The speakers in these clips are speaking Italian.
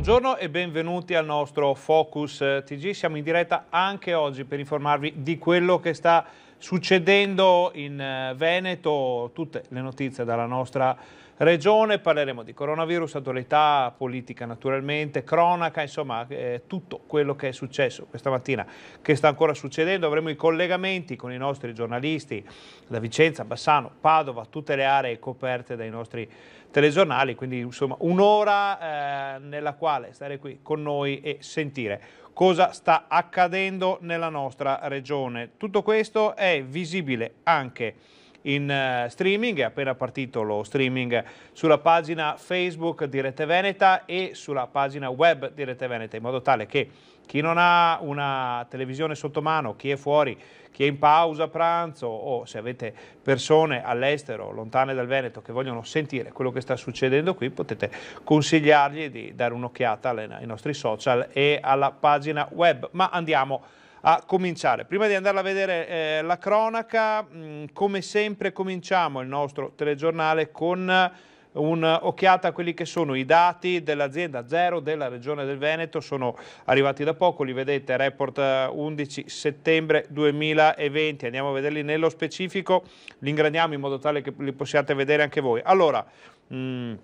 Buongiorno e benvenuti al nostro Focus eh, TG. Siamo in diretta anche oggi per informarvi di quello che sta succedendo in eh, Veneto, tutte le notizie dalla nostra regione, parleremo di coronavirus, attualità politica naturalmente, cronaca, insomma eh, tutto quello che è successo questa mattina, che sta ancora succedendo, avremo i collegamenti con i nostri giornalisti da Vicenza, Bassano, Padova, tutte le aree coperte dai nostri telegiornali, quindi insomma un'ora eh, nella quale stare qui con noi e sentire cosa sta accadendo nella nostra regione. Tutto questo è visibile anche in eh, streaming, è appena partito lo streaming sulla pagina Facebook di Rete Veneta e sulla pagina web di Rete Veneta, in modo tale che chi non ha una televisione sotto mano, chi è fuori, chi è in pausa pranzo o se avete persone all'estero, lontane dal Veneto, che vogliono sentire quello che sta succedendo qui, potete consigliargli di dare un'occhiata ai nostri social e alla pagina web. Ma andiamo a cominciare. Prima di andare a vedere eh, la cronaca, mh, mm, come sempre cominciamo il nostro telegiornale con eh, un'occhiata a quelli che sono i dati dell'azienda Zero della Regione del Veneto, sono arrivati da poco, li vedete, report 11 eh, settembre 2020, andiamo a vederli nello specifico, li ingrandiamo in modo tale che li possiate vedere anche voi. Allora, mh, mm,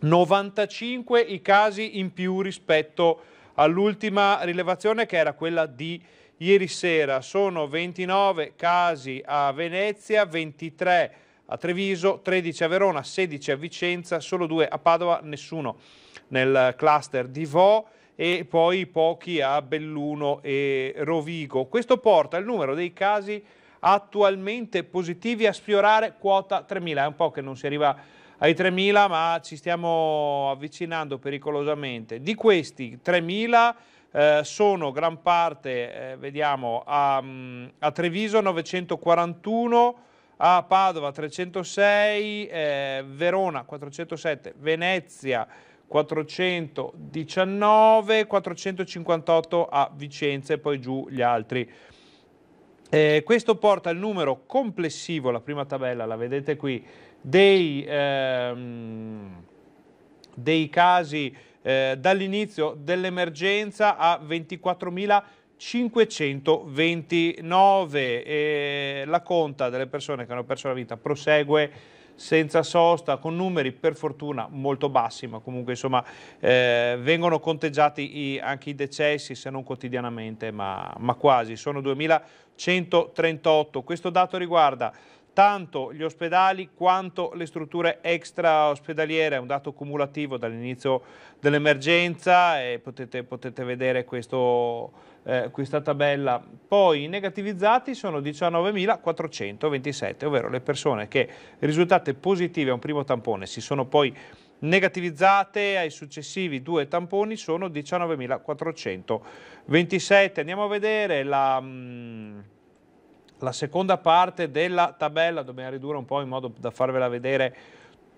95 i casi in più rispetto all'ultima rilevazione che era quella di Ieri sera sono 29 casi a Venezia, 23 a Treviso, 13 a Verona, 16 a Vicenza, solo 2 a Padova, nessuno nel cluster di Vo e poi pochi a Belluno e Rovigo. Questo porta il numero dei casi attualmente positivi a sfiorare quota 3.000. È un po' che non si arriva ai 3.000, ma ci stiamo avvicinando pericolosamente. Di questi 3.000 eh, sono gran parte, eh, vediamo, a, mm, a, Treviso 941, a Padova 306, eh, Verona 407, Venezia 419, 458 a Vicenza e poi giù gli altri. Eh, questo porta il numero complessivo, la prima tabella la vedete qui, dei, ehm, dei casi eh, dall'inizio dell'emergenza a 24.529 e la conta delle persone che hanno perso la vita prosegue senza sosta, con numeri per fortuna molto bassi, ma comunque insomma eh, vengono conteggiati i, anche i decessi, se non quotidianamente, ma, ma quasi, sono 2138. Questo dato riguarda tanto gli ospedali quanto le strutture extra ospedaliere, è un dato cumulativo dall'inizio dell'emergenza e potete, potete vedere questo, eh, questa tabella. Poi i negativizzati sono 19.427, ovvero le persone che risultate positive a un primo tampone si sono poi negativizzate ai successivi due tamponi sono 19.427. Andiamo a vedere la... Mh, mm, la seconda parte della tabella, dobbiamo ridurre un po' in modo da farvela vedere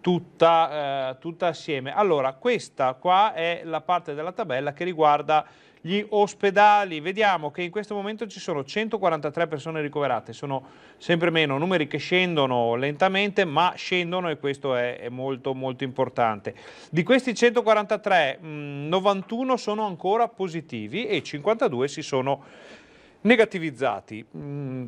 tutta, eh, tutta assieme. Allora, questa qua è la parte della tabella che riguarda gli ospedali. Vediamo che in questo momento ci sono 143 persone ricoverate, sono sempre meno numeri che scendono lentamente, ma scendono e questo è, è molto molto importante. Di questi 143, mh, 91 sono ancora positivi e 52 si sono negativizzati. Mh, mm,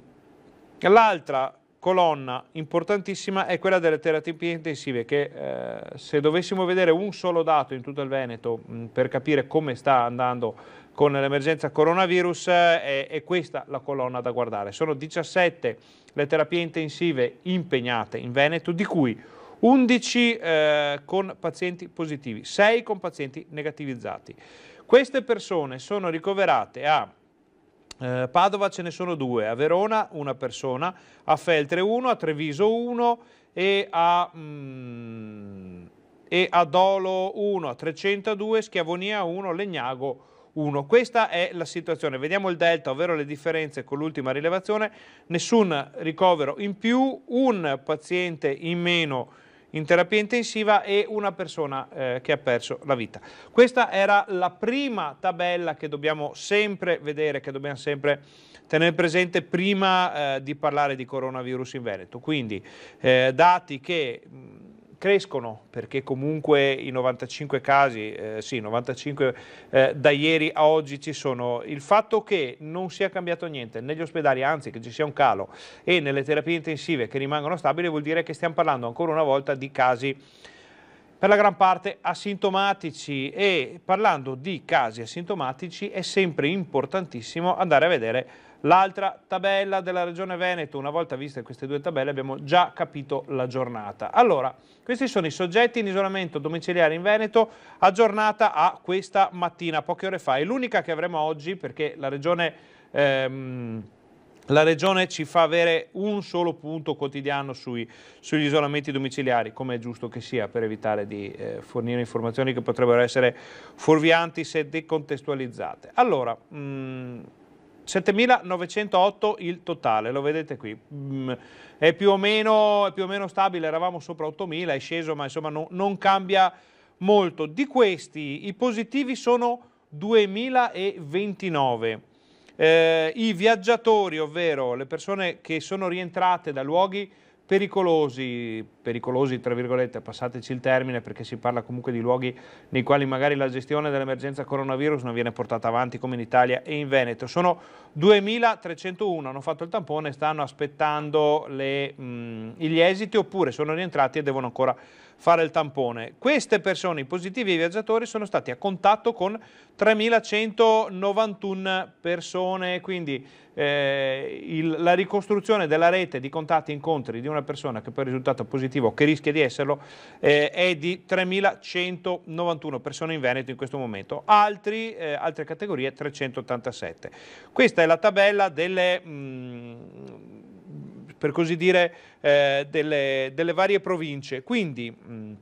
L'altra colonna importantissima è quella delle terapie intensive che eh, se dovessimo vedere un solo dato in tutto il Veneto mh, mm, per capire come sta andando con l'emergenza coronavirus eh, è, questa la colonna da guardare. Sono 17 le terapie intensive impegnate in Veneto di cui 11 eh, con pazienti positivi, 6 con pazienti negativizzati. Queste persone sono ricoverate a eh, Padova ce ne sono due, a Verona una persona, a Feltre uno, a Treviso uno e a, mm, e a Dolo uno, a 302, Schiavonia uno, Legnago uno. Questa è la situazione. Vediamo il delta, ovvero le differenze con l'ultima rilevazione. Nessun ricovero in più, un paziente in meno in terapia intensiva e una persona eh, che ha perso la vita. Questa era la prima tabella che dobbiamo sempre vedere, che dobbiamo sempre tenere presente prima eh, di parlare di coronavirus in Veneto. Quindi eh, dati che crescono perché comunque i 95 casi, eh, sì, 95 eh, da ieri a oggi ci sono. Il fatto che non sia cambiato niente negli ospedali, anzi che ci sia un calo e nelle terapie intensive che rimangono stabili vuol dire che stiamo parlando ancora una volta di casi per la gran parte asintomatici e parlando di casi asintomatici è sempre importantissimo andare a vedere L'altra tabella della regione Veneto, una volta viste queste due tabelle abbiamo già capito la giornata. Allora, questi sono i soggetti in isolamento domiciliare in Veneto aggiornata a questa mattina, poche ore fa. È l'unica che avremo oggi perché la regione... Ehm, la Regione ci fa avere un solo punto quotidiano sui, sugli isolamenti domiciliari, come è giusto che sia, per evitare di eh, fornire informazioni che potrebbero essere fuorvianti se decontestualizzate. Allora, mh, mm, 7.908 il totale, lo vedete qui, mm, è più o meno, più o meno stabile, eravamo sopra 8.000, è sceso ma insomma no, non cambia molto. Di questi i positivi sono 2.029, eh, i viaggiatori, ovvero le persone che sono rientrate da luoghi pericolosi, pericolosi tra virgolette, passateci il termine perché si parla comunque di luoghi nei quali magari la gestione dell'emergenza coronavirus non viene portata avanti come in Italia e in Veneto. Sono 2.301, hanno fatto il tampone, stanno aspettando le, mh, gli esiti oppure sono rientrati e devono ancora fare il tampone. Queste persone, i positivi viaggiatori, sono stati a contatto con 3.191 persone, quindi eh, il, la ricostruzione della rete di contatti e incontri di una persona che poi è risultata positiva o che rischia di esserlo eh, è di 3.191 persone in Veneto in questo momento, Altri, eh, altre categorie 387. Questa è la tabella delle... Mh, mm, per così dire, eh, delle, delle, varie province. Quindi mh, mm,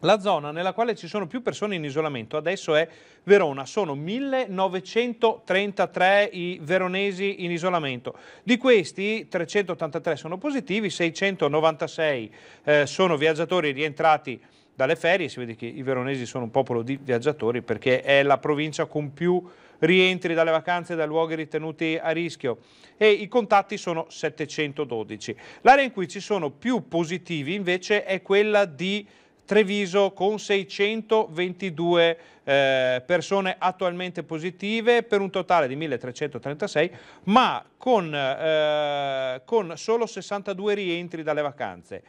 la zona nella quale ci sono più persone in isolamento adesso è Verona, sono 1933 i veronesi in isolamento, di questi 383 sono positivi, 696 eh, sono viaggiatori rientrati dalle ferie, si vede che i veronesi sono un popolo di viaggiatori perché è la provincia con più rientri dalle vacanze da luoghi ritenuti a rischio e i contatti sono 712. L'area in cui ci sono più positivi invece è quella di Treviso con 622 eh, persone attualmente positive per un totale di 1336 ma con, eh, con solo 62 rientri dalle vacanze.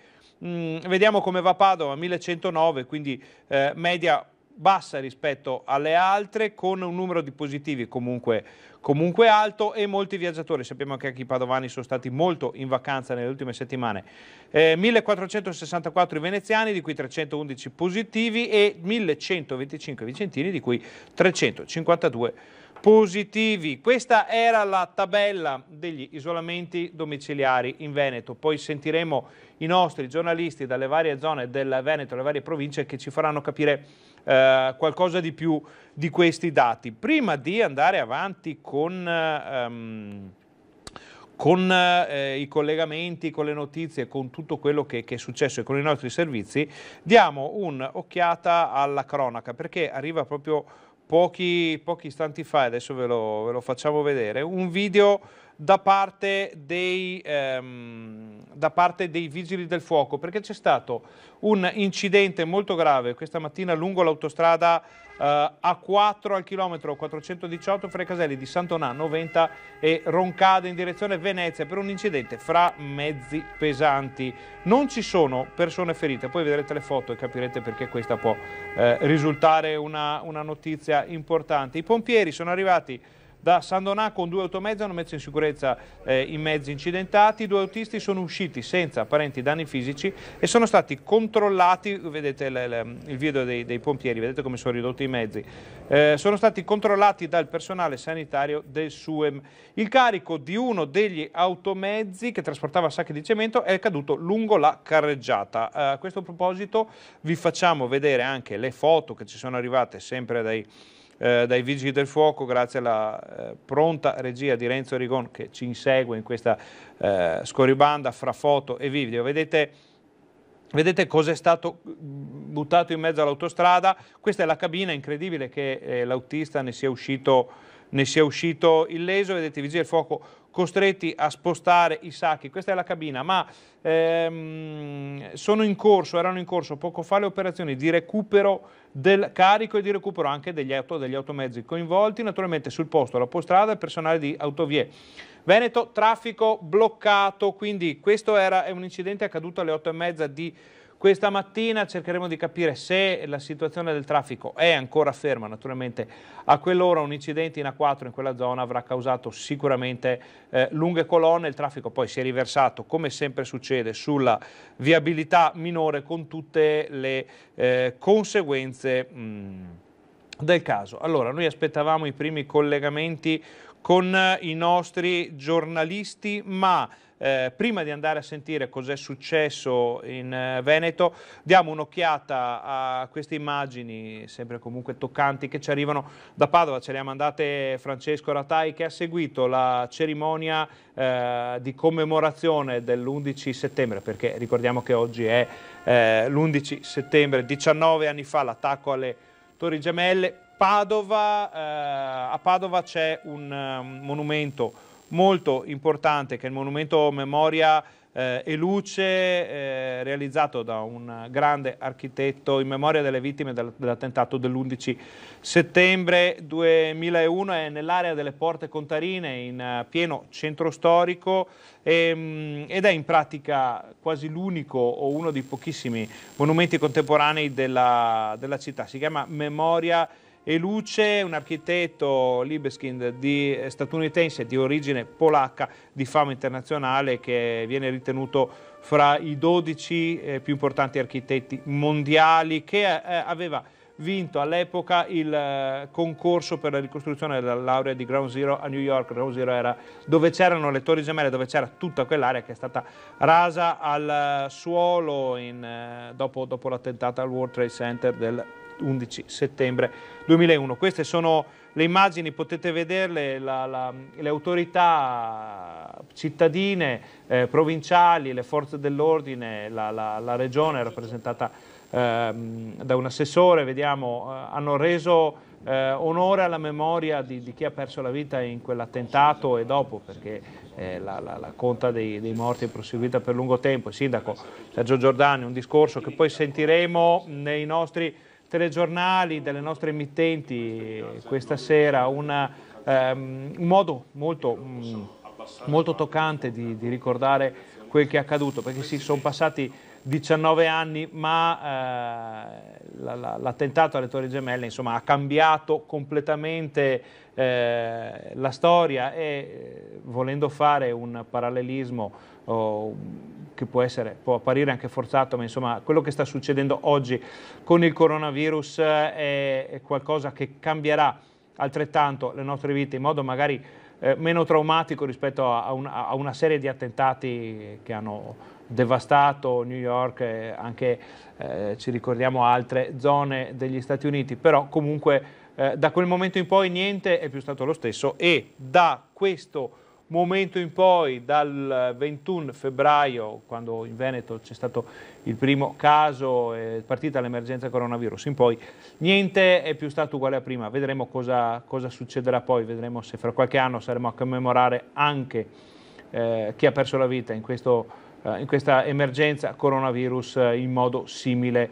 Mm, vediamo come va Padova, 1109, quindi eh, media bassa rispetto alle altre, con un numero di positivi comunque, comunque, alto e molti viaggiatori. Sappiamo che anche i padovani sono stati molto in vacanza nelle ultime settimane. Eh, 1464 i veneziani, di cui 311 positivi e 1125 vicentini, di cui 352 positivi positivi. Questa era la tabella degli isolamenti domiciliari in Veneto. Poi sentiremo i nostri giornalisti dalle varie zone del Veneto, le varie province, che ci faranno capire eh, qualcosa di più di questi dati. Prima di andare avanti con... Ehm, con eh, i collegamenti, con le notizie, con tutto quello che, che, è successo e con i nostri servizi, diamo un'occhiata alla cronaca perché arriva proprio pochi, pochi istanti fa, adesso ve lo, ve lo facciamo vedere, un video da parte dei, ehm, da parte dei vigili del fuoco, perché c'è stato un incidente molto grave questa mattina lungo l'autostrada eh, A4 al chilometro 418 fra i caselli di Santonano 90 e Roncade in direzione Venezia per un incidente fra mezzi pesanti. Non ci sono persone ferite, poi vedrete le foto e capirete perché questa può eh, risultare una, una notizia importante. I pompieri sono arrivati da San Donà con due automezzi hanno messo in sicurezza eh, i mezzi incidentati, due autisti sono usciti senza apparenti danni fisici e sono stati controllati, vedete le, le, il video dei, dei, pompieri, vedete come sono ridotti i mezzi, eh, sono stati controllati dal personale sanitario del SUEM. Il carico di uno degli automezzi che trasportava sacchi di cemento è caduto lungo la carreggiata. Eh, a questo proposito vi facciamo vedere anche le foto che ci sono arrivate sempre dai eh, dai Vigili del Fuoco, grazie alla eh, pronta regia di Renzo Rigon che ci insegue in questa eh, scorribanda fra foto e video. Vedete, vedete cosa è stato buttato in mezzo all'autostrada? Questa è la cabina, incredibile che eh, l'autista ne sia uscito ne sia uscito illeso, vedete i vigili del fuoco costretti a spostare i sacchi. Questa è la cabina, ma ehm, sono in corso, erano in corso poco fa le operazioni di recupero del carico e di recupero anche degli, auto, degli automezzi coinvolti, naturalmente sul posto l'autostrada e il personale di Autovie. Veneto, traffico bloccato, quindi questo era, è un incidente accaduto alle 8 e mezza di questa mattina cercheremo di capire se la situazione del traffico è ancora ferma, naturalmente a quell'ora un incidente in A4 in quella zona avrà causato sicuramente eh, lunghe colonne, il traffico poi si è riversato come sempre succede sulla viabilità minore con tutte le eh, conseguenze mh, mm, del caso. Allora, noi aspettavamo i primi collegamenti con i nostri giornalisti, ma eh, prima di andare a sentire cos'è successo in eh, Veneto, diamo un'occhiata a queste immagini, sempre comunque toccanti, che ci arrivano da Padova. Ce le ha mandate Francesco Ratai, che ha seguito la cerimonia eh, di commemorazione dell'11 settembre, perché ricordiamo che oggi è eh, l'11 settembre, 19 anni fa, l'attacco alle Torri Gemelle. Padova, eh, a Padova c'è un, eh, un monumento molto importante che è il monumento memoria eh, e luce eh, realizzato da un grande architetto in memoria delle vittime dell'attentato dell'11 settembre 2001 è nell'area delle Porte Contarine in eh, pieno centro storico e, ehm, ed è in pratica quasi l'unico o uno dei pochissimi monumenti contemporanei della, della città, si chiama Memoria e Luce, un architetto Libeskind di, statunitense di origine polacca di fama internazionale che viene ritenuto fra i 12 eh, più importanti architetti mondiali che eh, aveva vinto all'epoca il eh, concorso per la ricostruzione della laurea di Ground Zero a New York. Ground Zero era dove c'erano le torri gemelle, dove c'era tutta quell'area che è stata rasa al eh, suolo in, eh, dopo, dopo l'attentato al World Trade Center del 11 settembre 2001. Queste sono le immagini, potete vederle, la, la, le autorità cittadine, eh, provinciali, le forze dell'ordine, la, la, regione rappresentata eh, da un assessore, vediamo, eh, hanno reso eh, onore alla memoria di, di, chi ha perso la vita in quell'attentato e dopo, perché eh, la, la, conta dei, dei, morti è proseguita per lungo tempo. Il sindaco Sergio Giordani, un discorso che poi sentiremo nei nostri telegiornali delle nostre emittenti questa sera una, um, ehm, un modo molto, um, molto toccante di, di, ricordare quel che è accaduto, perché sì, sono passati 19 anni, ma eh, l'attentato alle Torri Gemelle insomma, ha cambiato completamente eh, la storia e eh, volendo fare un parallelismo oh, che può, essere, può apparire anche forzato, ma insomma quello che sta succedendo oggi con il coronavirus è, eh, è qualcosa che cambierà altrettanto le nostre vite in modo magari eh, meno traumatico rispetto a, un, a, una serie di attentati che hanno devastato New York e anche eh, ci ricordiamo altre zone degli Stati Uniti, però comunque eh, da quel momento in poi niente è più stato lo stesso e da questo momento in poi, dal 21 eh, febbraio, quando in Veneto c'è stato il primo caso, è eh, partita l'emergenza coronavirus, in poi niente è più stato uguale a prima. Vedremo cosa, cosa succederà poi, vedremo se fra qualche anno saremo a commemorare anche eh, chi ha perso la vita in, questo, eh, in questa emergenza coronavirus eh, in modo simile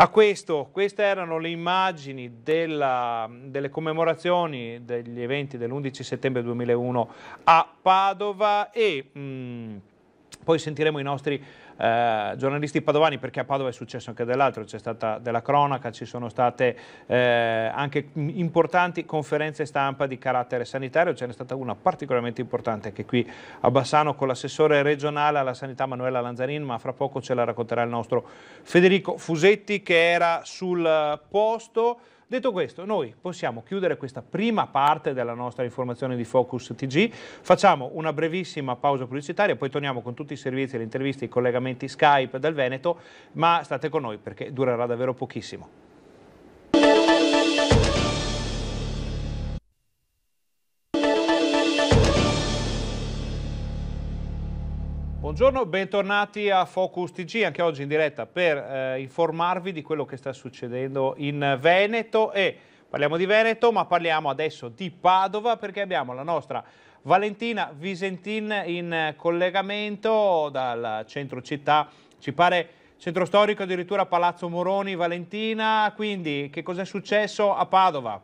a ah, questo. Queste erano le immagini della, delle commemorazioni degli eventi dell'11 settembre 2001 a Padova e... Mh, mm, poi sentiremo i nostri eh, giornalisti padovani perché a Padova è successo anche dell'altro, c'è stata della cronaca, ci sono state eh, anche importanti conferenze stampa di carattere sanitario, ce n'è stata una particolarmente importante anche qui a Bassano con l'assessore regionale alla sanità Manuela Lanzarin, ma fra poco ce la racconterà il nostro Federico Fusetti che era sul posto. Detto questo, noi possiamo chiudere questa prima parte della nostra informazione di Focus TG, facciamo una brevissima pausa pubblicitaria, poi torniamo con tutti i servizi, le interviste, i collegamenti Skype dal Veneto, ma state con noi perché durerà davvero pochissimo. Buongiorno, bentornati a Focus TG, anche oggi in diretta per eh, informarvi di quello che sta succedendo in Veneto e parliamo di Veneto ma parliamo adesso di Padova perché abbiamo la nostra Valentina Visentin in collegamento dal centro città, ci pare centro storico addirittura Palazzo Moroni, Valentina, quindi che cosa è successo a Padova?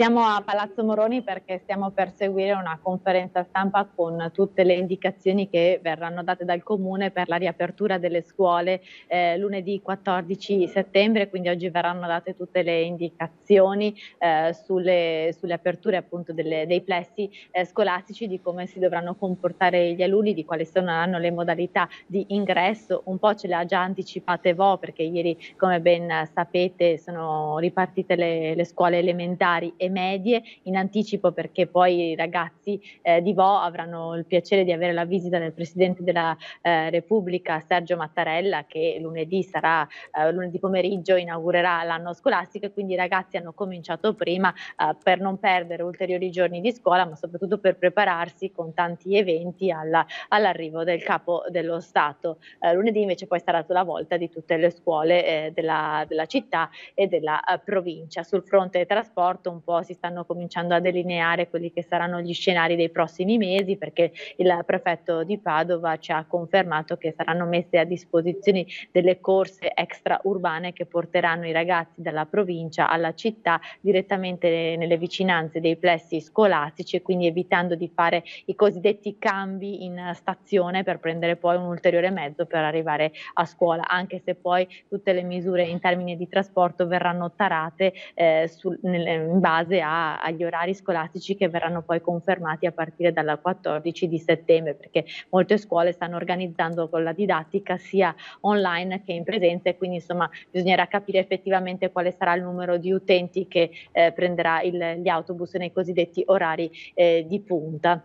Siamo a Palazzo Moroni perché stiamo per seguire una conferenza stampa con tutte le indicazioni che verranno date dal Comune per la riapertura delle scuole eh, lunedì 14 settembre, quindi oggi verranno date tutte le indicazioni eh, sulle, sulle, aperture appunto delle, dei plessi eh, scolastici, di come si dovranno comportare gli alunni, di quali saranno le modalità di ingresso, un po' ce le ha già anticipate Vo perché ieri come ben sapete sono ripartite le, le scuole elementari e medie in anticipo perché poi i ragazzi eh, di Vo avranno il piacere di avere la visita del Presidente della eh, Repubblica Sergio Mattarella che lunedì, sarà, eh, lunedì pomeriggio inaugurerà l'anno scolastico e quindi i ragazzi hanno cominciato prima eh, per non perdere ulteriori giorni di scuola ma soprattutto per prepararsi con tanti eventi alla, all'arrivo del capo dello Stato. Eh, lunedì invece poi sarà la volta di tutte le scuole eh, della, della, città e della provincia. Sul fronte trasporto un po' po' si stanno cominciando a delineare quelli che saranno gli scenari dei prossimi mesi perché il prefetto di Padova ci ha confermato che saranno messe a disposizione delle corse extraurbane che porteranno i ragazzi dalla provincia alla città direttamente nelle vicinanze dei plessi scolastici, quindi evitando di fare i cosiddetti cambi in stazione per prendere poi un ulteriore mezzo per arrivare a scuola, anche se poi tutte le misure in termini di trasporto verranno tarate eh, sul, nel, in base base a, agli orari scolastici che verranno poi confermati a partire dal 14 di settembre, perché molte scuole stanno organizzando con la didattica sia online che in presenza e quindi insomma bisognerà capire effettivamente quale sarà il numero di utenti che eh, prenderà il, gli autobus nei cosiddetti orari eh, di punta.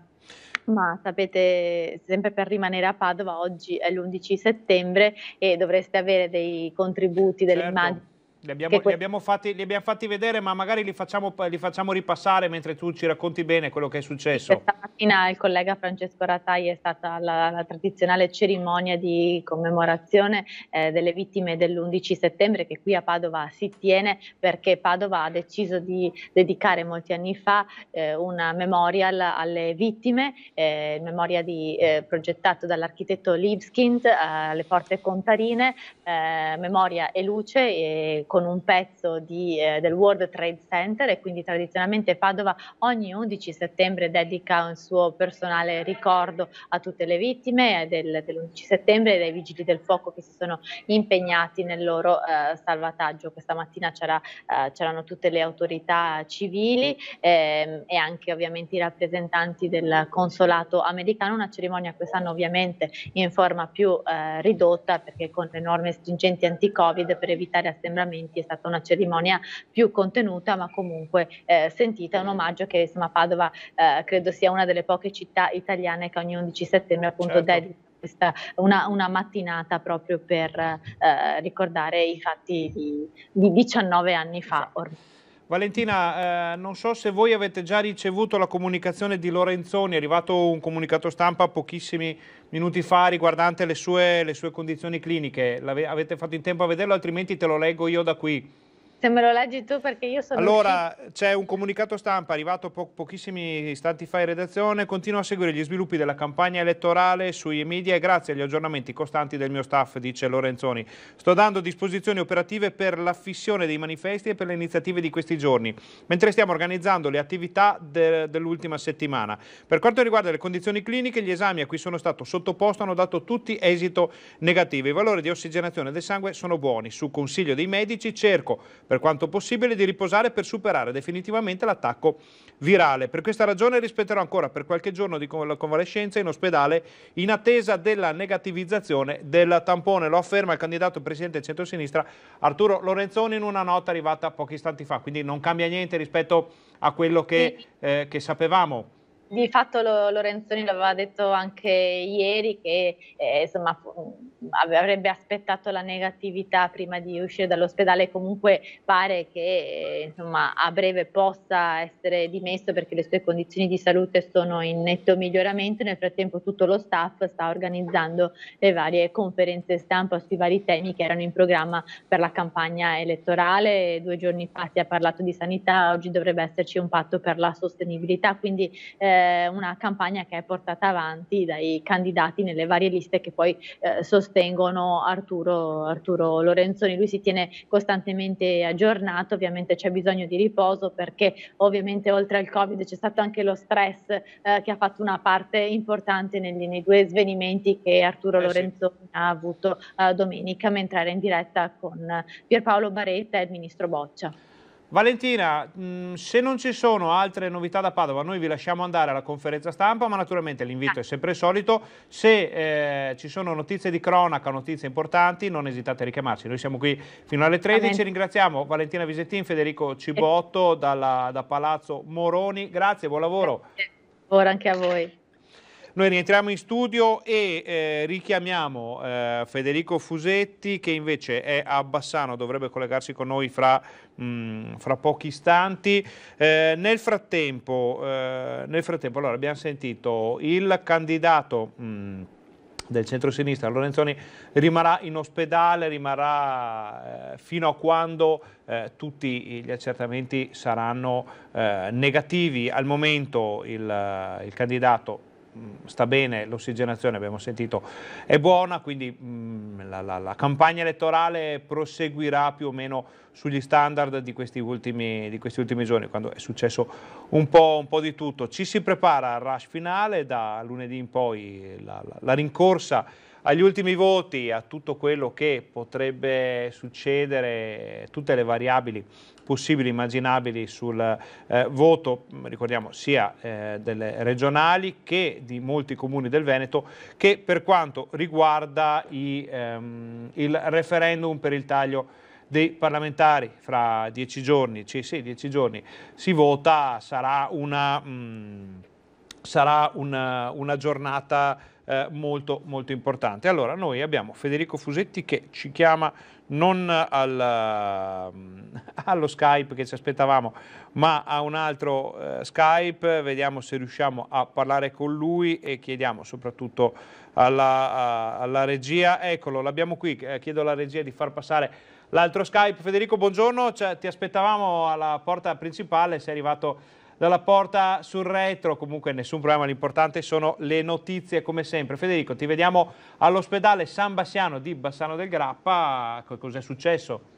Ma sapete, sempre per rimanere a Padova, oggi è l'11 settembre e dovreste avere dei contributi, delle certo. immagini li abbiamo, li, abbiamo fatti, li abbiamo, fatti, vedere, ma magari li facciamo, li facciamo, ripassare mentre tu ci racconti bene quello che è successo. Questa mattina il collega Francesco Ratai è stata la, la tradizionale cerimonia di commemorazione eh, delle vittime dell'11 settembre che qui a Padova si tiene perché Padova ha deciso di dedicare molti anni fa eh, una memorial alle vittime, eh, memoria di, eh, progettato dall'architetto Lipskind eh, alle porte contarine, eh, memoria e luce. E con un pezzo di, eh, del World Trade Center e quindi tradizionalmente Padova ogni 11 settembre dedica un suo personale ricordo a tutte le vittime del, dell'11 settembre e dai vigili del fuoco che si sono impegnati nel loro eh, salvataggio. Questa mattina c'era, eh, c'erano tutte le autorità civili ehm, e anche ovviamente i rappresentanti del consolato americano, una cerimonia quest'anno ovviamente in forma più eh, ridotta perché con le norme stringenti anti-Covid per evitare assembramenti momenti è stata una cerimonia più contenuta ma comunque eh, sentita, un omaggio che insomma Padova eh, credo sia una delle poche città italiane che ogni 11 settembre appunto certo. dedica questa, una, una, mattinata proprio per eh, ricordare i fatti di, di 19 anni fa esatto. ormai. Valentina, eh, non so se voi avete già ricevuto la comunicazione di Lorenzoni, è arrivato un comunicato stampa pochissimi minuti fa riguardante le sue, le sue condizioni cliniche, avete fatto in tempo a vederlo, altrimenti te lo leggo io da qui. Se me lo leggi tu perché io sono... Allora, c'è un comunicato stampa arrivato po pochissimi istanti fa in redazione, continuo a seguire gli sviluppi della campagna elettorale sui media e grazie agli aggiornamenti costanti del mio staff, dice Lorenzoni. Sto dando disposizioni operative per l'affissione dei manifesti e per le iniziative di questi giorni, mentre stiamo organizzando le attività de dell'ultima settimana. Per quanto riguarda le condizioni cliniche, gli esami a cui sono stato sottoposto hanno dato tutti esito negativo. I valori di ossigenazione del sangue sono buoni. Su consiglio dei medici cerco per quanto possibile, di riposare per superare definitivamente l'attacco virale. Per questa ragione rispetterò ancora per qualche giorno di convalescenza in ospedale in attesa della negativizzazione del tampone. Lo afferma il candidato presidente del centrosinistra Arturo Lorenzoni in una nota arrivata pochi istanti fa, quindi non cambia niente rispetto a quello che, eh, che sapevamo. Di fatto lo, Lorenzoni l'aveva detto anche ieri che eh, insomma, avrebbe aspettato la negatività prima di uscire dall'ospedale, comunque pare che insomma, a breve possa essere dimesso perché le sue condizioni di salute sono in netto miglioramento. Nel frattempo tutto lo staff sta organizzando le varie conferenze stampa sui vari temi che erano in programma per la campagna elettorale. Due giorni fa si è parlato di sanità, oggi dovrebbe esserci un patto per la sostenibilità, quindi eh, una campagna che è portata avanti dai candidati nelle varie liste che poi eh, sostengono sostengono Arturo, Arturo Lorenzoni. Lui si tiene costantemente aggiornato, ovviamente c'è bisogno di riposo perché ovviamente oltre al Covid c'è stato anche lo stress eh, che ha fatto una parte importante negli, nei due svenimenti che Arturo eh Lorenzoni sì. ha avuto eh, domenica mentre era in diretta con Pierpaolo Baretta e il ministro Boccia. Valentina, mm, se non ci sono altre novità da Padova, noi vi lasciamo andare alla conferenza stampa, ma naturalmente l'invito è sempre solito. Se eh, ci sono notizie di cronaca, notizie importanti, non esitate a richiamarci. Noi siamo qui fino alle 13. Ringraziamo Valentina Visettin, Federico Cibotto eh. dalla, da Palazzo Moroni. Grazie, buon lavoro. Buon lavoro anche a voi. Noi rientriamo in studio e eh, richiamiamo eh, Federico Fusetti che invece è a Bassano, dovrebbe collegarsi con noi fra, mh, mm, fra pochi istanti. Eh, nel, frattempo, eh, nel frattempo allora, abbiamo sentito il candidato... Mh, mm, del centro-sinistra Lorenzoni rimarrà in ospedale, rimarrà eh, fino a quando eh, tutti gli accertamenti saranno eh, negativi. Al momento il, il candidato Mm, sta bene, l'ossigenazione abbiamo sentito è buona, quindi mh, mm, la, la, la, campagna elettorale proseguirà più o meno sugli standard di questi ultimi, di questi ultimi giorni, quando è successo un po', un po', di tutto. Ci si prepara al rush finale, da lunedì in poi la, la rincorsa agli ultimi voti, a tutto quello che potrebbe succedere, tutte le variabili possibili, immaginabili sul eh, voto, mm, ricordiamo sia eh, delle regionali che di molti comuni del Veneto, che per quanto riguarda i, ehm, il referendum per il taglio dei parlamentari fra dieci giorni, cioè sì, dieci giorni si vota, sarà una, mh, mm, sarà una, una giornata eh, molto, molto importante. Allora, noi abbiamo Federico Fusetti che ci chiama non al, ehm, allo Skype che ci aspettavamo, ma a un altro eh, Skype, vediamo se riusciamo a parlare con lui e chiediamo soprattutto alla, a, alla regia, eccolo, l'abbiamo qui, eh, chiedo alla regia di far passare l'altro Skype. Federico, buongiorno, cioè, ti aspettavamo alla porta principale, sei arrivato dalla porta sul retro, comunque nessun problema, l'importante sono le notizie come sempre. Federico, ti vediamo all'ospedale San Bassiano di Bassano del Grappa, cos'è successo?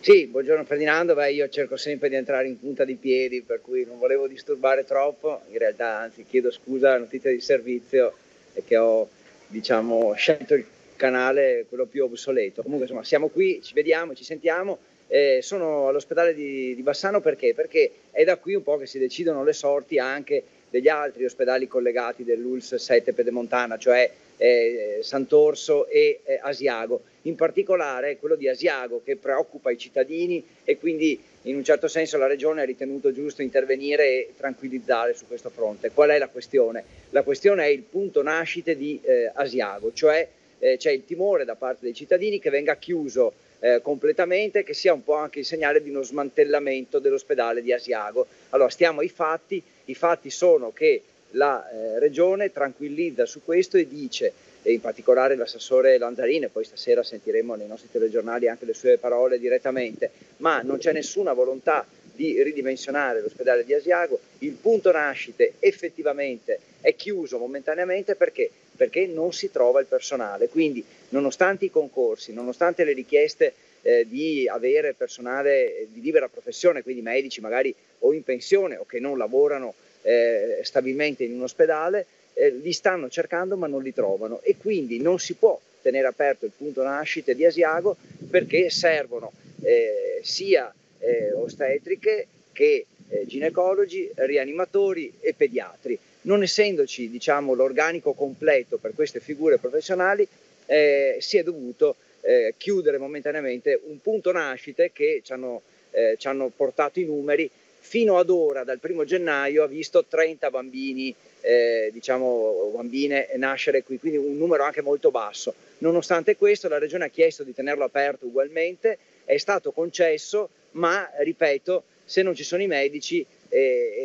Sì, buongiorno Ferdinando, Beh, io cerco sempre di entrare in punta di piedi, per cui non volevo disturbare troppo, in realtà anzi chiedo scusa, la notizia di servizio e che ho diciamo, scelto il canale, quello più obsoleto. Comunque insomma siamo qui, ci vediamo, ci sentiamo eh, sono all'ospedale di, di, Bassano perché? Perché è da qui un po' che si decidono le sorti anche degli altri ospedali collegati dell'ULS 7 Pedemontana, cioè eh, Sant'Orso e eh, Asiago. In particolare quello di Asiago che preoccupa i cittadini e quindi in un certo senso la Regione ha ritenuto giusto intervenire e tranquillizzare su questo fronte. Qual è la questione? La questione è il punto nascite di eh, Asiago, cioè eh, c'è il timore da parte dei cittadini che venga chiuso eh, completamente, che sia un po' anche il segnale di uno smantellamento dell'ospedale di Asiago. Allora stiamo ai fatti, i fatti sono che la eh, Regione tranquillizza su questo e dice, e in particolare l'assessore Lanzarini, poi stasera sentiremo nei nostri telegiornali anche le sue parole direttamente, ma non c'è nessuna volontà di ridimensionare l'ospedale di Asiago, il punto nascite effettivamente è chiuso momentaneamente perché? perché non si trova il personale, quindi nonostante i concorsi, nonostante le richieste eh, di avere personale eh, di libera professione, quindi medici magari o in pensione o che non lavorano eh, stabilmente in un ospedale, eh, li stanno cercando ma non li trovano e quindi non si può tenere aperto il punto nascite di Asiago perché servono eh, sia eh, ostetriche che eh, ginecologi, rianimatori e pediatri. Non essendoci diciamo, l'organico completo per queste figure professionali, eh, si è dovuto eh, chiudere momentaneamente un punto nascite che ci hanno, eh, ci hanno portato i numeri fino ad ora, dal primo gennaio, ha visto 30 bambini, eh, diciamo bambine nascere qui, quindi un numero anche molto basso. Nonostante questo, la Regione ha chiesto di tenerlo aperto ugualmente è stato concesso, ma ripeto, se non ci sono i medici eh,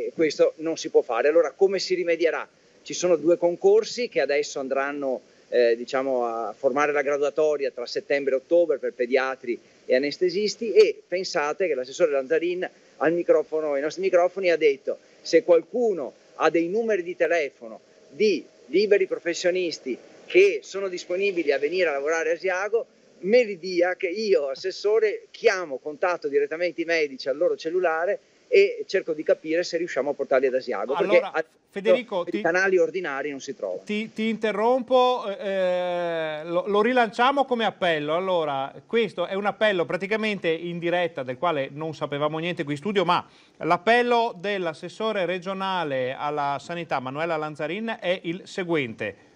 eh, questo non si può fare. Allora come si rimedierà? Ci sono due concorsi che adesso andranno eh, diciamo, a formare la graduatoria tra settembre e ottobre per pediatri e anestesisti e pensate che l'assessore Lanzarin al microfono, ai nostri microfoni ha detto se qualcuno ha dei numeri di telefono di liberi professionisti che sono disponibili a venire a lavorare a Siago, Meridia che io, assessore, chiamo, contatto direttamente i medici al loro cellulare e cerco di capire se riusciamo a portarli ad Asiago. Allora, perché Federico, i canali ordinari non si trovano. Ti, ti interrompo, eh, eh, lo, lo, rilanciamo come appello. Allora, questo è un appello praticamente in diretta del quale non sapevamo niente qui in studio, ma l'appello dell'assessore regionale alla sanità Manuela Lanzarin è il seguente.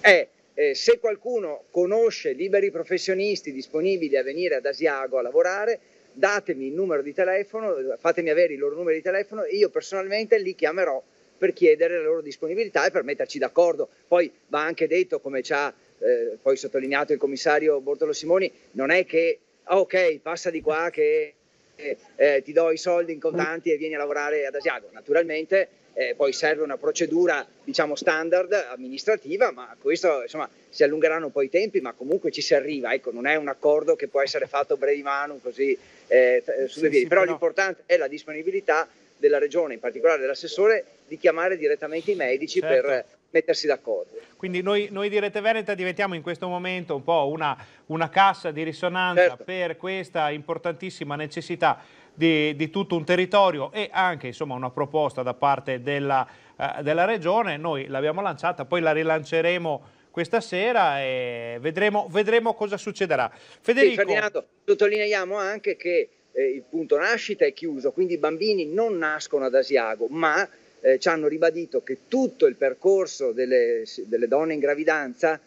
Eh, eh, se qualcuno conosce liberi professionisti disponibili a venire ad Asiago a lavorare, datemi il numero di telefono, fatemi avere il loro numero di telefono e io personalmente li chiamerò per chiedere la loro disponibilità e per metterci d'accordo. Poi va anche detto, come ci ha eh, poi sottolineato il commissario Bortolo Simoni, non è che, ah, ok, passa di qua che eh, eh ti do i soldi in contanti e vieni a lavorare ad Asiago. Naturalmente eh, poi serve una procedura diciamo standard amministrativa, ma questo insomma si allungheranno poi i tempi, ma comunque ci si arriva, ecco, non è un accordo che può essere fatto brevi manu così eh, eh, sulle sì, vie. Sì, però, però l'importante è la disponibilità della regione, in particolare dell'assessore, di chiamare direttamente i medici certo. per mettersi d'accordo. Quindi noi, noi, di Rete Veneta diventiamo in questo momento un po' una, una cassa di risonanza certo. per questa importantissima necessità di, di tutto un territorio e anche insomma, una proposta da parte della, eh, della regione, noi l'abbiamo lanciata, poi la rilanceremo questa sera e vedremo, vedremo cosa succederà. Federico... Sì, Ferdinando, sottolineiamo anche che eh, il punto nascita è chiuso, quindi i bambini non nascono ad Asiago, ma eh, ci hanno ribadito che tutto il percorso delle, delle donne in gravidanza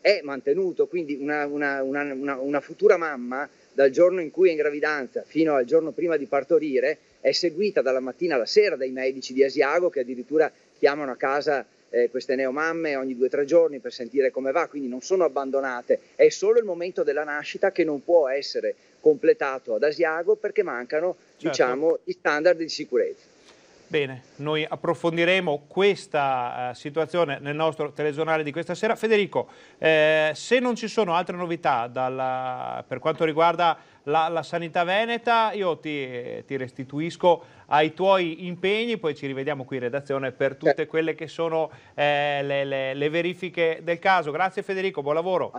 è mantenuto, quindi una, una, una, una futura mamma dal giorno in cui è in gravidanza fino al giorno prima di partorire, è seguita dalla mattina alla sera dai medici di Asiago che addirittura chiamano a casa eh, queste neomamme ogni due o tre giorni per sentire come va, quindi non sono abbandonate, è solo il momento della nascita che non può essere completato ad Asiago perché mancano certo. diciamo, gli standard di sicurezza. Bene, noi approfondiremo questa eh, situazione nel nostro telegiornale di questa sera. Federico, eh, se non ci sono altre novità dalla, per quanto riguarda la, la, sanità veneta, io ti, ti, restituisco ai tuoi impegni, poi ci rivediamo qui in redazione per tutte eh. quelle che sono eh, le, le, le, verifiche del caso. Grazie Federico, buon lavoro.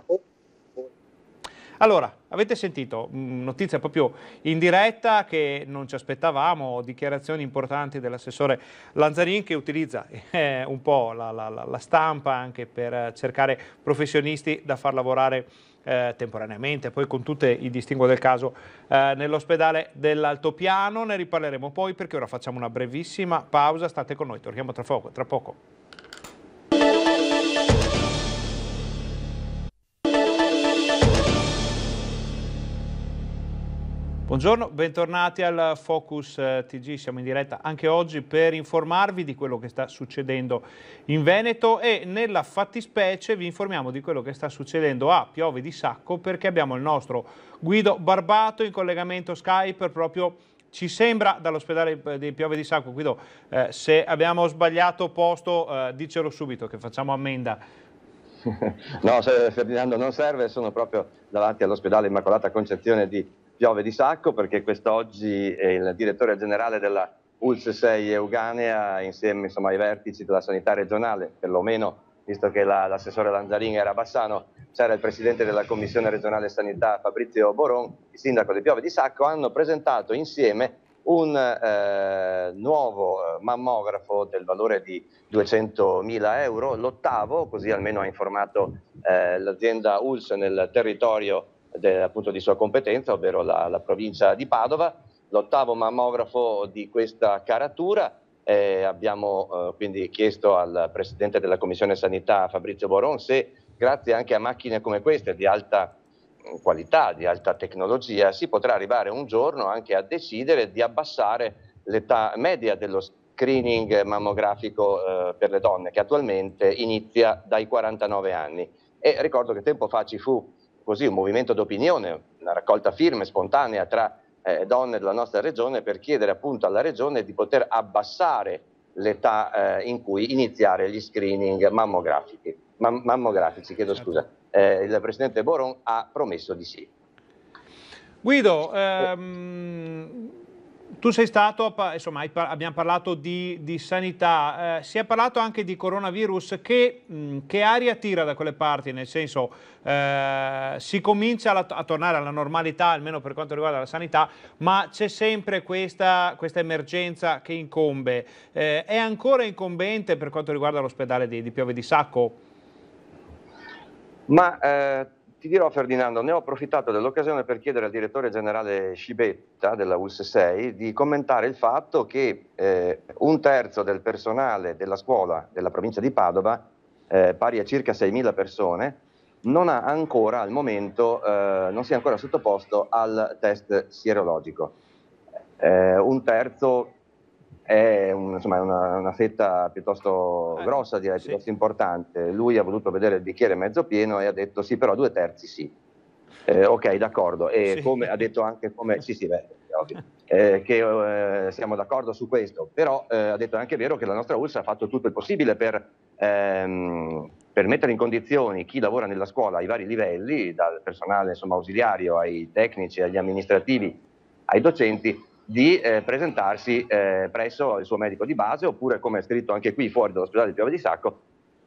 Allora, avete sentito mm, notizia proprio in diretta che non ci aspettavamo, dichiarazioni importanti dell'assessore Lanzarin che utilizza eh, un po' la, la, la, stampa anche per cercare professionisti da far lavorare eh, temporaneamente, poi con tutti i distinguo del caso eh, nell'ospedale dell'Altopiano, ne riparleremo poi perché ora facciamo una brevissima pausa, state con noi, torniamo tra poco. Tra poco. Buongiorno, bentornati al Focus eh, TG, siamo in diretta anche oggi per informarvi di quello che sta succedendo in Veneto e nella fattispecie vi informiamo di quello che sta succedendo a Piove di Sacco perché abbiamo il nostro Guido Barbato in collegamento Skype proprio ci sembra dall'ospedale eh, di Piove di Sacco, Guido, eh, se abbiamo sbagliato posto eh, dicelo subito che facciamo ammenda. no, Ferdinando non serve, sono proprio davanti all'ospedale Immacolata Concezione di piove di sacco perché quest'oggi il direttore generale della ULS 6 Euganea insieme insomma, ai vertici della sanità regionale, perlomeno visto che la, l'assessore Lanzarini era a Bassano, c'era il presidente della commissione regionale sanità Fabrizio Boron, il sindaco di Piove di Sacco, hanno presentato insieme un eh, nuovo eh, mammografo del valore di 200.000 euro, l'ottavo, così almeno ha informato eh, l'azienda ULS nel territorio de, appunto di sua competenza, ovvero la, la provincia di Padova, l'ottavo mammografo di questa caratura. Eh, abbiamo eh, quindi chiesto al Presidente della Commissione Sanità Fabrizio Boron se grazie anche a macchine come queste di alta mm, qualità, di alta tecnologia, si potrà arrivare un giorno anche a decidere di abbassare l'età media dello screening mammografico eh, per le donne che attualmente inizia dai 49 anni. E ricordo che tempo fa ci fu così, un movimento d'opinione, una raccolta firme spontanea tra eh, donne della nostra regione per chiedere appunto alla regione di poter abbassare l'età eh, in cui iniziare gli screening mammografici. Mam- mammografici chiedo certo. scusa. Eh, il presidente Boron ha promesso di sì. Guido, eh. ehm, tu sei stato, insomma, abbiamo parlato di, di sanità, eh, si è parlato anche di coronavirus, che, mh, mm, che, aria tira da quelle parti? Nel senso, eh, si comincia a, a, tornare alla normalità, almeno per quanto riguarda la sanità, ma c'è sempre questa, questa emergenza che incombe. Eh, è ancora incombente per quanto riguarda l'ospedale di, di, Piove di Sacco? Ma eh, ti dirò Ferdinando, ne ho approfittato dell'occasione per chiedere al direttore generale Scibetta della US 6 di commentare il fatto che eh, un terzo del personale della scuola della provincia di Padova, eh, pari a circa 6.000 persone, non ha ancora al momento, eh, non si è ancora sottoposto al test sierologico. Eh, un terzo è, un, insomma, una, una, fetta piuttosto eh, grossa, direi, sì. piuttosto importante. Lui ha voluto vedere il bicchiere mezzo pieno e ha detto sì, però due terzi sì. Eh, ok, d'accordo. E sì. come ha detto anche come... Sì, sì, beh, eh, che eh, siamo d'accordo su questo, però eh, ha detto anche vero che la nostra ULSA ha fatto tutto il possibile per, ehm, per mettere in condizioni chi lavora nella scuola ai vari livelli, dal personale insomma, ausiliario ai tecnici, agli amministrativi, ai docenti, di eh, presentarsi eh, presso il suo medico di base oppure come è scritto anche qui fuori dall'ospedale di Piove di Sacco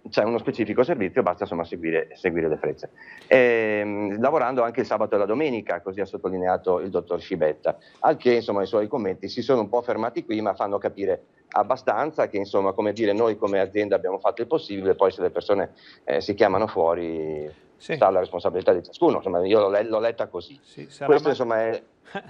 c'è uno specifico servizio, basta insomma seguire, seguire le frezze. E, ehm, lavorando anche il sabato e la domenica, così ha sottolineato il dottor Scibetta, al che insomma i suoi commenti si sono un po' fermati qui, ma fanno capire abbastanza che insomma, come dire, noi come azienda abbiamo fatto il possibile, poi se le persone eh, si chiamano fuori sì. sta la responsabilità di ciascuno, insomma, io l'ho, l'ho letta così. Sì, sarà Questo ma... insomma è...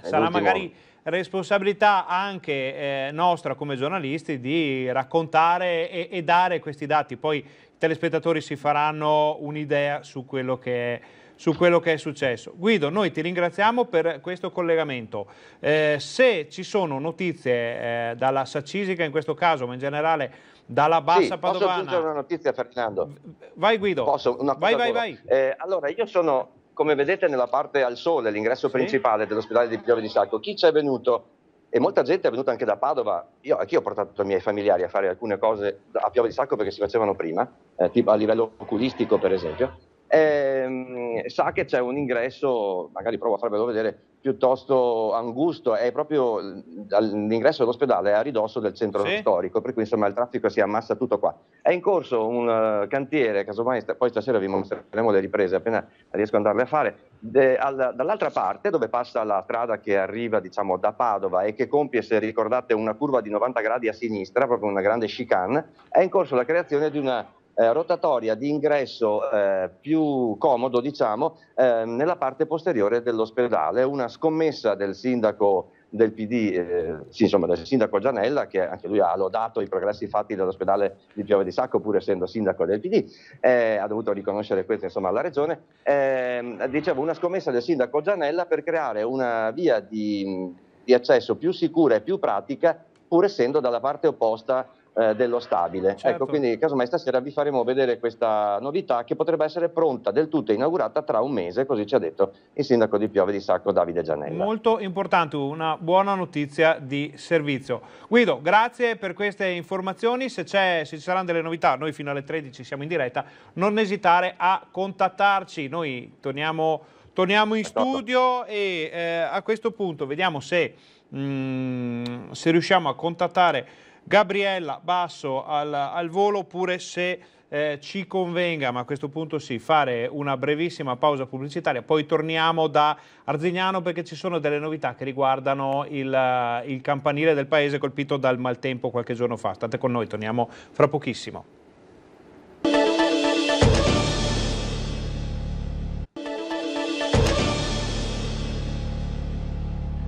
è sarà l'ultimo. magari responsabilità anche eh, nostra come giornalisti di raccontare e, e dare questi dati. Poi i telespettatori si faranno un'idea su quello che è su quello che è successo. Guido, noi ti ringraziamo per questo collegamento. Eh, se ci sono notizie eh, dalla Sacisica in questo caso, ma in generale dalla Bassa sì, Padovana... Posso aggiungere una notizia, Fernando? Vai Guido. Posso? Una vai, vai, vai. Eh, allora, io sono come vedete nella parte al sole, l'ingresso principale dell'ospedale di Piove di Sacco, chi c'è venuto? E molta gente è venuta anche da Padova, io anch'io ho portato i miei familiari a fare alcune cose a Piove di Sacco perché si facevano prima, eh, tipo a livello oculistico per esempio, ehm, sa che c'è un ingresso, magari provo a farvelo vedere, piuttosto angusto, è proprio l'ingresso dell'ospedale a ridosso del centro sì. storico, per cui insomma il traffico si ammassa tutto qua. È in corso un uh, cantiere, casomai sta, poi stasera vi mostreremo le riprese appena riesco ad andarle a fare, de, al, dall'altra parte dove passa la strada che arriva diciamo da Padova e che compie, se ricordate, una curva di 90 gradi a sinistra, proprio una grande chicane, è in corso la creazione di una eh, rotatoria di ingresso eh, più comodo, diciamo, eh, nella parte posteriore dell'ospedale. Una scommessa del sindaco del PD, eh, sì, insomma, del sindaco Gianella, che anche lui ha lodato i progressi fatti dall'ospedale di Piove di Sacco, pur essendo sindaco del PD, eh, ha dovuto riconoscere questo insomma, alla regione, ehm, dicevo una scommessa del sindaco Gianella per creare una via di, di accesso più sicura e più pratica, pur essendo dalla parte opposta eh, dello stabile. Ecco, certo. Ecco, quindi casomai stasera vi faremo vedere questa novità che potrebbe essere pronta del tutto inaugurata tra un mese, così ci ha detto il sindaco di Piove di Sacco Davide Gianella. Molto importante, una buona notizia di servizio. Guido, grazie per queste informazioni, se, se ci saranno delle novità, noi fino alle 13 siamo in diretta, non esitare a contattarci, noi torniamo, torniamo in esatto. studio e eh, a questo punto vediamo se, mh, mm, se riusciamo a contattare Gabriella Basso al, al volo oppure se eh, ci convenga, ma a questo punto sì, fare una brevissima pausa pubblicitaria, poi torniamo da Arzignano perché ci sono delle novità che riguardano il, il campanile del paese colpito dal maltempo qualche giorno fa. State con noi, torniamo fra pochissimo.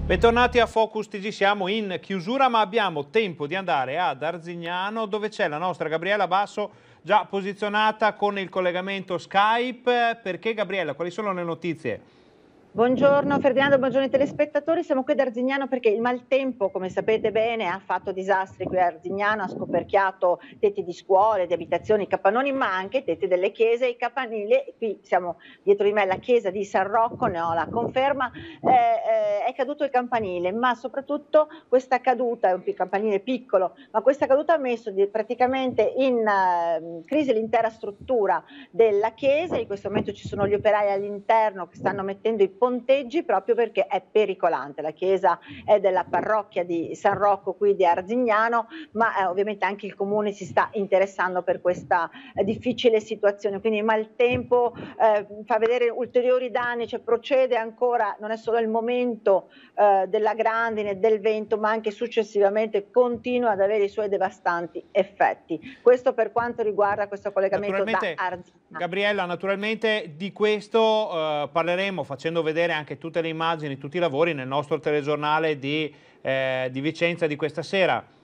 Bentornati a Focus TG, siamo in chiusura ma abbiamo tempo di andare ad Arzignano dove c'è la nostra Gabriella Basso già posizionata con il collegamento Skype. Perché Gabriella, quali sono le notizie? Buongiorno Ferdinando, buongiorno ai telespettatori. Siamo qui ad Arzignano perché il maltempo, come sapete bene, ha fatto disastri qui a Arzignano, ha scoperchiato tetti di scuole, di abitazioni, capannoni, ma anche tetti delle chiese e i campanili. Qui siamo dietro di me la chiesa di San Rocco, ne ho la conferma. Eh, eh, è caduto il campanile, ma soprattutto questa caduta, è un campanile piccolo, ma questa caduta ha messo di, praticamente in uh, crisi l'intera struttura della chiesa. In questo momento ci sono gli operai all'interno che stanno mettendo i ponteggi proprio perché è pericolante. La chiesa è della parrocchia di San Rocco qui di Arzignano, ma eh, ovviamente anche il comune si sta interessando per questa eh, difficile situazione. Quindi il maltempo eh, fa vedere ulteriori danni, cioè procede ancora, non è solo il momento eh, della grandine, del vento, ma anche successivamente continua ad avere i suoi devastanti effetti. Questo per quanto riguarda questo collegamento da Arzignano. Gabriella, naturalmente di questo eh, parleremo facendo vedere vedere anche tutte le immagini, tutti i lavori nel nostro telegiornale di, eh, di Vicenza di questa sera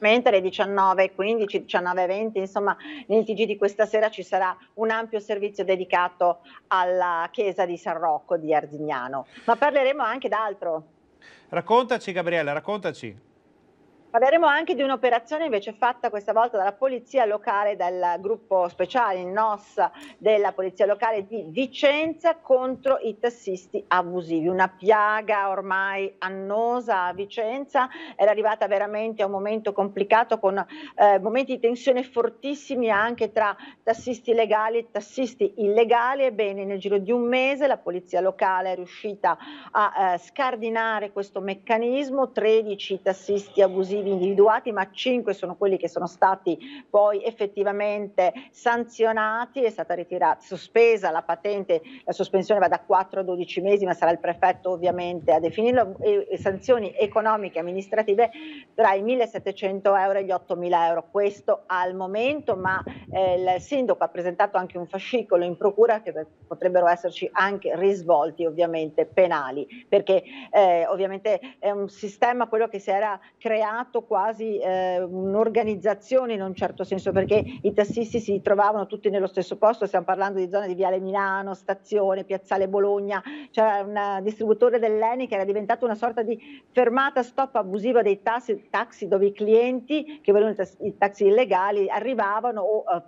mentre alle 19.15, 19.20, insomma nel TG di questa sera ci sarà un ampio servizio dedicato alla chiesa di San Rocco di Arzignano, ma parleremo anche d'altro. Raccontaci Gabriella, raccontaci. Parleremo anche di un'operazione invece fatta questa volta dalla Polizia Locale, dal gruppo speciale, il NOS della Polizia Locale di Vicenza contro i tassisti abusivi. Una piaga ormai annosa a Vicenza, era arrivata veramente a un momento complicato con eh, momenti di tensione fortissimi anche tra tassisti legali e tassisti illegali. Ebbene, nel giro di un mese la Polizia Locale è riuscita a eh, scardinare questo meccanismo, 13 tassisti abusivi obiettivi individuati, ma cinque sono quelli che sono stati poi effettivamente sanzionati, è stata ritirata, sospesa la patente, la sospensione va da 4 a 12 mesi, ma sarà il prefetto ovviamente a definirlo, e, e sanzioni economiche e amministrative tra i 1.700 euro e gli 8.000 euro, questo al momento, ma eh, il sindaco ha presentato anche un fascicolo in procura che potrebbero esserci anche risvolti ovviamente penali, perché eh, ovviamente è un sistema quello che si era creato fatto quasi eh, un'organizzazione in un certo senso, perché i tassisti si trovavano tutti nello stesso posto, stiamo parlando di zone di Viale Milano, Stazione, Piazzale Bologna, c'era un distributore dell'ENI che era diventato una sorta di fermata stop abusiva dei tassi, taxi dove i clienti che volevano i taxi illegali arrivavano o eh,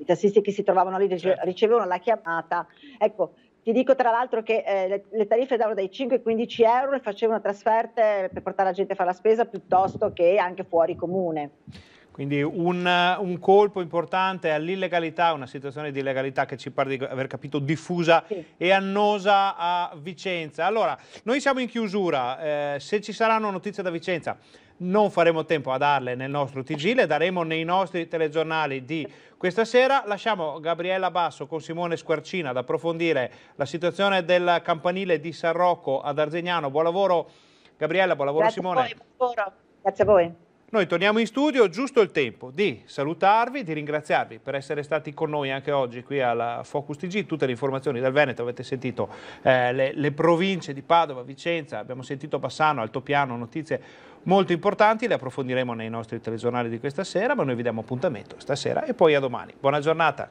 i tassisti che si trovavano lì certo. ricevevano la chiamata. Ecco, ti dico tra l'altro che eh, le, le, tariffe davano dai 5 ai 15 euro e facevano trasferte per portare la gente a fare la spesa piuttosto che anche fuori comune. Quindi un, un colpo importante all'illegalità, una situazione di illegalità che ci pare di aver capito diffusa sì. e annosa a Vicenza. Allora, noi siamo in chiusura, eh, se ci saranno notizie da Vicenza, non faremo tempo a darle nel nostro TG, le daremo nei nostri telegiornali di questa sera. Lasciamo Gabriella Basso con Simone Squarcina ad approfondire la situazione del campanile di San Rocco ad Arzegnano. Buon lavoro Gabriella, buon lavoro Grazie Simone. A voi, buon lavoro. Grazie a voi. Noi torniamo in studio, giusto il tempo di salutarvi, di ringraziarvi per essere stati con noi anche oggi qui alla Focus TG, tutte le informazioni dal Veneto, avete sentito eh, le, le province di Padova, Vicenza, abbiamo sentito Bassano, Altopiano, notizie molto importanti, le approfondiremo nei nostri telegiornali di questa sera, ma noi vi diamo appuntamento stasera e poi a domani. Buona giornata.